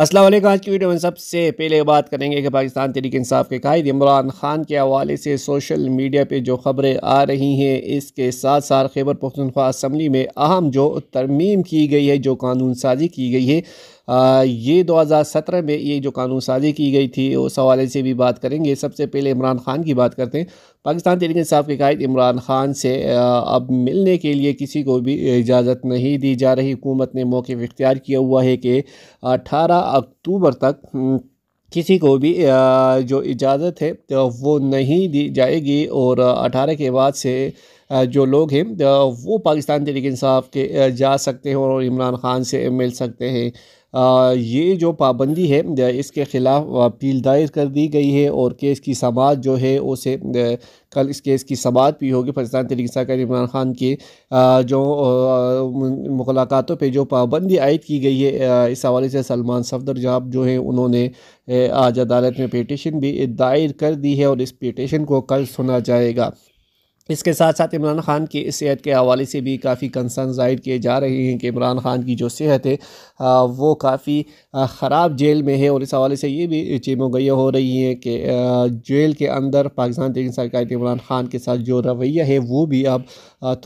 असलम आज की वीडियो में सबसे पहले बात करेंगे कि पाकिस्तान तरीके इंसाफ के कायद इमरान खान के हवाले से सोशल मीडिया पे जो खबरें आ रही हैं इसके साथ साथ खैबर पख्तनख्वा असम्बली में अहम जो तरमीम की गई है जो कानून साजी की गई है ये 2017 में ये जो कानून साजी की गई थी उस हवाले से भी बात करेंगे सबसे पहले इमरान खान की बात करते हैं पाकिस्तान तहरीक इंसाफ के कायद इमरान खान से अब मिलने के लिए किसी को भी इजाज़त नहीं दी जा रही हुकूमत ने मौके इख्तियार किया हुआ है कि अठारह अक्टूबर तक हम्म, किसी को भी जो इजाज़त है तो वो नहीं दी जाएगी और अठारह के बाद से जो लोग हैं तो वो पाकिस्तान तरीक इंसाफ के जा सकते हैं और इमरान खान से मिल सकते हैं ये जो पाबंदी है इसके ख़िलाफ़ अपील दायर कर दी गई है और केस की समात जो है उसे कल इस केस की समात भी होगी पाकिस्तान तहरीक साकर इमरान खान की जो मुलाकातों पर जो पाबंदी आयद की गई है इस हवाले से सलमान सफदर जहाब जो है उन्होंने आज अदालत में पेटिशन भी दायर कर दी है और इस पेटिशन को कल सुना जाएगा इसके साथ साथ इमरान खान की सेहत के हवाले से भी काफ़ी कंसर्न जाहिर किए जा रहे हैं कि इमरान खान की जो सेहत है वो काफ़ी ख़राब जेल में है और इस हवाले से ये भी चीमोगैया हो रही हैं कि जेल के अंदर पाकिस्तान तरीन सरकार इमरान खान के साथ जो रवैया है वो भी अब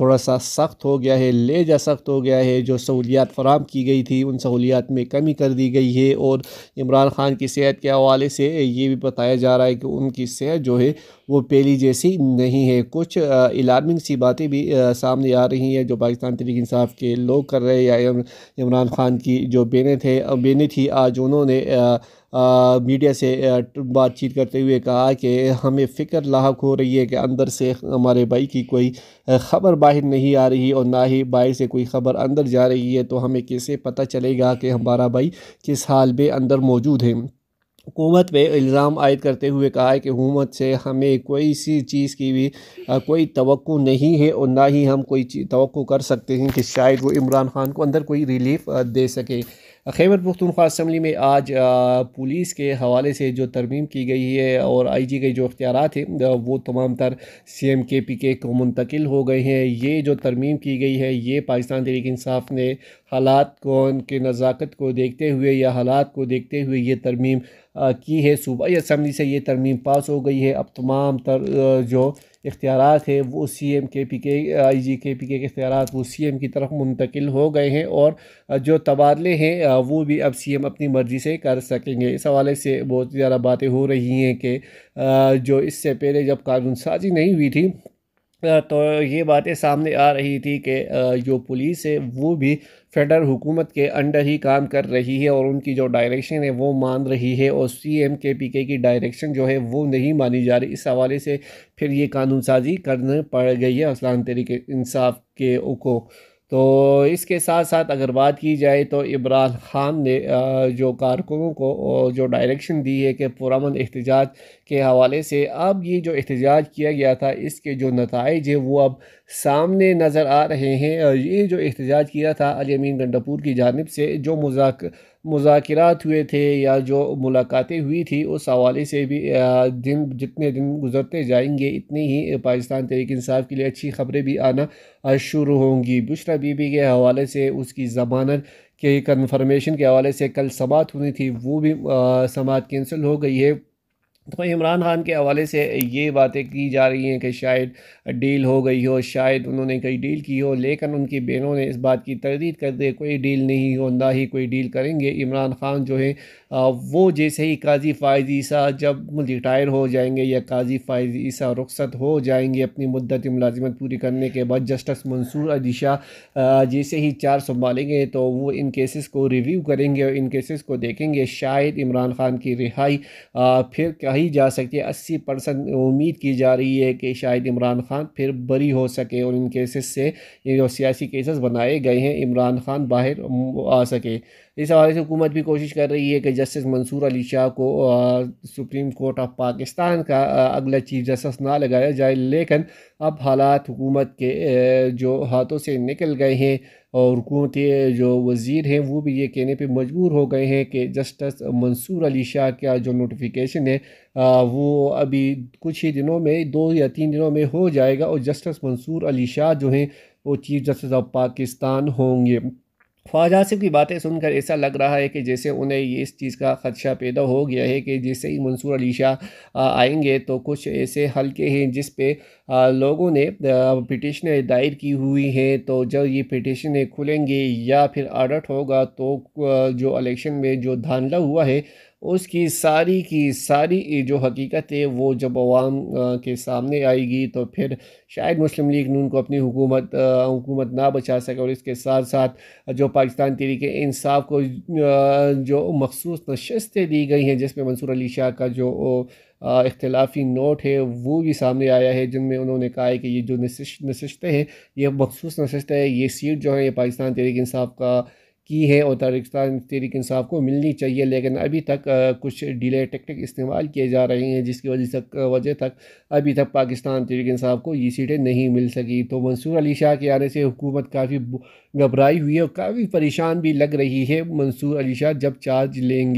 थोड़ा सा सख्त हो गया है ले जा सख्त हो गया है जो सहूलियात फराम की गई थी उन सहूलियात में कमी कर दी गई है और इमरान खान की सेहत के हवाले से ये भी बताया जा रहा है कि उनकी सेहत जो है वो पहली जैसी नहीं है कुछ अलार्मिंग सी बातें भी सामने आ रही हैं जो पाकिस्तान तरीक इंसाफ के लोग कर रहे हैं या इमरान खान की जो बेने थे बेने थी आज उन्होंने मीडिया से बातचीत करते हुए कहा कि हमें फ़िक्र लाक हो रही है कि अंदर से हमारे भाई की कोई ख़बर बाहर नहीं आ रही और ना ही बाहर से कोई ख़बर अंदर जा रही है तो हमें कैसे पता चलेगा कि हमारा भाई किस हाल में अंदर मौजूद है हुकूमत पे इल्ज़ाम आयद करते हुए कहा है कि हुकूमत से हमें कोई सी चीज़ की भी आ, कोई तो नहीं है और ना ही हम कोई तो कर सकते हैं कि शायद वो इमरान खान को अंदर कोई रिलीफ आ, दे सके खैबर पुख्तनख्वा असम्बली में आज पुलिस के हवाले से जो तरमीम की गई है और आई जी के जो अख्तियार हैं वो तमाम तर सी एम के पी के को मुंतकिल हो गए हैं ये जो तरमीम की गई है ये पाकिस्तान तरीक इंसाफ ने हालात को उनके नज़ाकत को देखते हुए या हालात को देखते हुए ये तरमीम की है सूबाई असम्बली से ये तरमीम पास हो गई है अब तमाम तर जो इख्तियार है वो सी एम के पी के आई जी के पी के इख्तियार वो सी एम की तरफ मुंतकिल हो गए हैं और जो तबादले हैं वो भी अब सी एम अपनी मर्ज़ी से कर सकेंगे इस हवाले से बहुत ज़्यादा बातें हो रही हैं कि जो इससे पहले जब कानून साजी नहीं हुई थी तो ये बातें सामने आ रही थी कि जो पुलिस है वो भी फेडरल हुकूमत के अंडर ही काम कर रही है और उनकी जो डायरेक्शन है वो मान रही है और सी एम के पी के की डायरेक्शन जो है वो नहीं मानी जा रही इस हवाले से फिर ये कानून साजी करने पड़ गई है असलान तरीके इंसाफ के को तो इसके साथ साथ अगर बात की जाए तो इमरान ख़ान ने जो कारकुनों को जो डायरेक्शन दी है कि पुरान एहतजाज के हवाले से अब ये जो एहतजाज किया गया था इसके जो नतज है वो अब सामने नज़र आ रहे हैं ये जो एहतजाज किया था अली अमीन गंडापुर की जानब से जो मजाक मुजाकरात हुए थे या जो मुलाकातें हुई थी उस हवाले से भी दिन जितने दिन गुजरते जाएंगे इतनी ही पाकिस्तान तहरीक इंसाफ के लिए अच्छी खबरें भी आना शुरू होंगी बुशरा बीबी के हवाले से उसकी जमानत के कन्फर्मेशन के हवाले से कल समात हुई थी वो भी समात कैंसिल हो गई है तो इमरान खान के हवाले से ये बातें की जा रही हैं कि शायद डील हो गई हो शायद उन्होंने कई डील की हो लेकिन उनकी बहनों ने इस बात की तरदीद कर दी कोई डील नहीं हो ना ही कोई डील करेंगे इमरान खान जो है वो जैसे ही काजी फ़ायज़ ईसा जब रिटायर हो जाएंगे या काजी फ़ायज़ ईसा रुख्सत हो जाएंगे अपनी मदत मुलाजमत पूरी करने के बाद जस्टिस मंसूर अदिशा जैसे ही चार संभालेंगे तो वो इन केसेस को रिव्यू करेंगे और इन केसेस को देखेंगे शायद इमरान खान की रिहाई फिर क्या बढ़ाई जा सकती है अस्सी परसेंट उम्मीद की जा रही है कि शायद इमरान खान फिर बरी हो सके और इन केसेस से ये जो सियासी केसेस बनाए गए हैं इमरान खान बाहर आ सके इस हवाले से हुकूमत भी कोशिश कर रही है कि जस्टिस मंसूर अली शाह को सुप्रीम कोर्ट ऑफ पाकिस्तान का अगला चीफ जस्टिस ना लगाया जाए लेकिन अब हालात हुकूमत के जो हाथों से निकल गए हैं और हुकूमती जो वज़ीर हैं वो भी ये कहने पे मजबूर हो गए हैं कि जस्टिस मंसूर अली शाह का जो नोटिफिकेशन है वो अभी कुछ ही दिनों में दो या तीन दिनों में हो जाएगा और जस्टिस मंसूर अली शाह जो हैं वो चीफ़ जस्टिस ऑफ पाकिस्तान होंगे ख्वाजा आसिफ की बातें सुनकर ऐसा लग रहा है कि जैसे उन्हें ये इस चीज़ का खदशा पैदा हो गया है कि जैसे ही मंसूर अली शाह आएंगे तो कुछ ऐसे हल्के हैं जिस पे लोगों ने पिटिशन दायर की हुई हैं तो जब ये पिटिशन खुलेंगे या फिर आडट होगा तो जो इलेक्शन में जो धांधला हुआ है उसकी सारी की सारी जो हकीकत है वो जब आवाम के सामने आएगी तो फिर शायद मुस्लिम लीग नून को अपनी हुकूमत हुकूमत ना बचा सके और इसके साथ साथ जो पाकिस्तान तरीक इंसाफ को जो मखसूस नशस्तें दी गई हैं जिसमें मंसूर अली शाह का जो इख्लाफी नोट है वो भी सामने आया है जिनमें उन्होंने कहा है कि ये जो नशिश हैं ये मखसूस नशस्तें हैं ये सीट जो है ये पाकिस्तान तरीक इंसाफ का की है और तारिकस्तान तहरीक इंसाफ को मिलनी चाहिए लेकिन अभी तक आ, कुछ डिले टेक्टिक इस्तेमाल किए जा रहे हैं जिसकी वजह तक वजह तक अभी तक पाकिस्तान तहरीक इंसाफ को ये सीटें नहीं मिल सकी तो मंसूर अली शाह के आने से हुकूमत काफ़ी घबराई हुई है और काफ़ी परेशान भी लग रही है मंसूर अली शाह जब चार्ज लेंगे